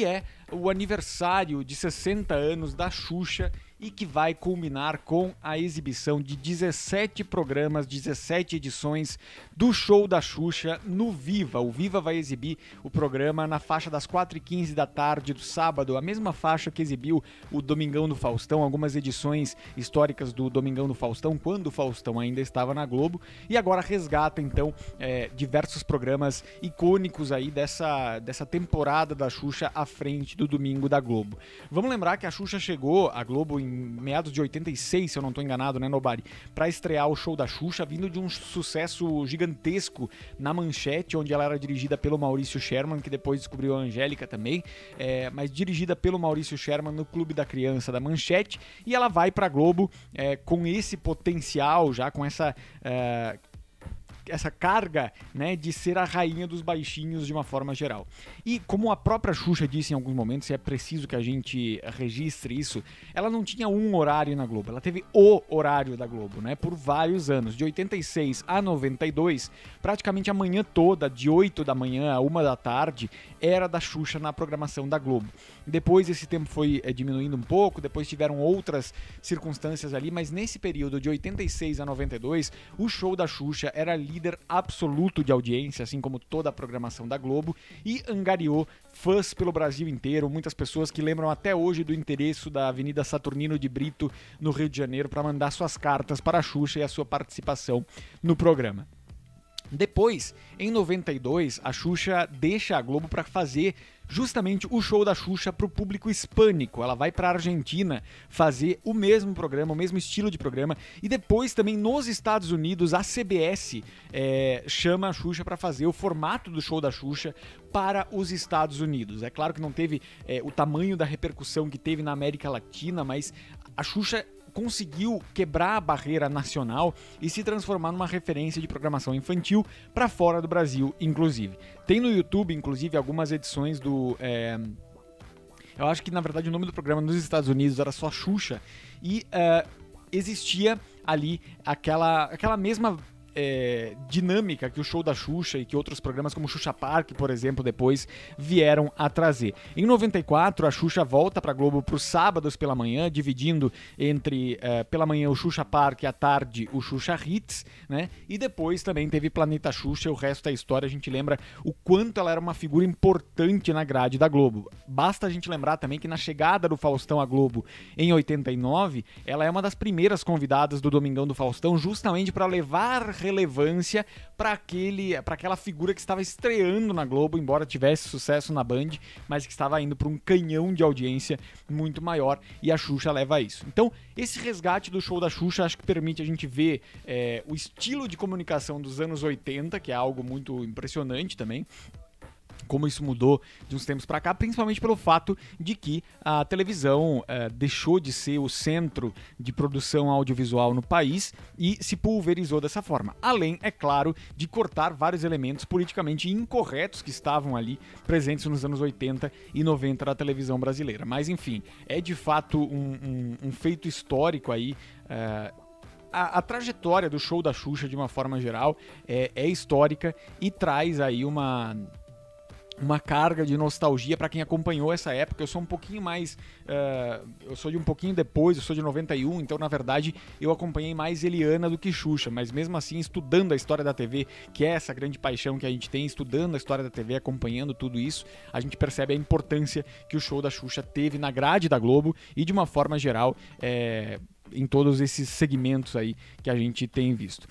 que é o aniversário de 60 anos da Xuxa e que vai culminar com a exibição de 17 programas, 17 edições do show da Xuxa no Viva. O Viva vai exibir o programa na faixa das 4h15 da tarde do sábado, a mesma faixa que exibiu o Domingão do Faustão, algumas edições históricas do Domingão do Faustão, quando o Faustão ainda estava na Globo, e agora resgata então é, diversos programas icônicos aí dessa, dessa temporada da Xuxa à frente do Domingo da Globo. Vamos lembrar que a Xuxa chegou, à Globo em meados de 86, se eu não estou enganado, né, Nobari? Para estrear o show da Xuxa, vindo de um sucesso gigantesco na Manchete, onde ela era dirigida pelo Maurício Sherman, que depois descobriu a Angélica também, é, mas dirigida pelo Maurício Sherman no Clube da Criança da Manchete, e ela vai para Globo é, com esse potencial, já com essa. É, essa carga né, de ser a rainha dos baixinhos de uma forma geral. E como a própria Xuxa disse em alguns momentos, e é preciso que a gente registre isso, ela não tinha um horário na Globo, ela teve o horário da Globo, né? Por vários anos, de 86 a 92, praticamente a manhã toda, de 8 da manhã a 1 da tarde, era da Xuxa na programação da Globo. Depois esse tempo foi é, diminuindo um pouco, depois tiveram outras circunstâncias ali, mas nesse período de 86 a 92, o show da Xuxa era ali líder absoluto de audiência, assim como toda a programação da Globo, e angariou fãs pelo Brasil inteiro, muitas pessoas que lembram até hoje do endereço da Avenida Saturnino de Brito, no Rio de Janeiro, para mandar suas cartas para a Xuxa e a sua participação no programa. Depois, em 92, a Xuxa deixa a Globo para fazer justamente o show da Xuxa para o público hispânico. Ela vai para a Argentina fazer o mesmo programa, o mesmo estilo de programa. E depois também nos Estados Unidos, a CBS é, chama a Xuxa para fazer o formato do show da Xuxa para os Estados Unidos. É claro que não teve é, o tamanho da repercussão que teve na América Latina, mas a Xuxa conseguiu quebrar a barreira nacional e se transformar numa referência de programação infantil para fora do Brasil, inclusive. Tem no YouTube, inclusive, algumas edições do. É... eu acho que na verdade o nome do programa nos Estados Unidos era só Xuxa e uh, existia ali aquela, aquela mesma é, dinâmica que o show da Xuxa e que outros programas como Xuxa Park, por exemplo, depois vieram a trazer. Em 94, a Xuxa volta para Globo para os sábados pela manhã, dividindo entre é, pela manhã o Xuxa Park, e à tarde o Xuxa Hits, né? E depois também teve Planeta Xuxa e o resto da história a gente lembra o quanto ela era uma figura importante na grade da Globo. Basta a gente lembrar também que na chegada do Faustão à Globo em 89, ela é uma das primeiras convidadas do Domingão do Faustão, justamente para levar relevância para aquele, para aquela figura que estava estreando na Globo, embora tivesse sucesso na Band, mas que estava indo para um canhão de audiência muito maior e a Xuxa leva a isso. Então, esse resgate do show da Xuxa acho que permite a gente ver é, o estilo de comunicação dos anos 80, que é algo muito impressionante também como isso mudou de uns tempos para cá, principalmente pelo fato de que a televisão eh, deixou de ser o centro de produção audiovisual no país e se pulverizou dessa forma. Além, é claro, de cortar vários elementos politicamente incorretos que estavam ali presentes nos anos 80 e 90 da televisão brasileira. Mas enfim, é de fato um, um, um feito histórico aí. Eh, a, a, trajetória do show da Xuxa, de uma forma geral, é, é histórica e traz aí uma uma carga de nostalgia para quem acompanhou essa época. Eu sou um pouquinho mais. Uh, eu sou de um pouquinho depois, eu sou de 91, então na verdade eu acompanhei mais Eliana do que Xuxa, mas mesmo assim, estudando a história da TV, que é essa grande paixão que a gente tem, estudando a história da TV, acompanhando tudo isso, a gente percebe a importância que o show da Xuxa teve na grade da Globo e de uma forma geral. É, em todos esses segmentos aí que a gente tem visto.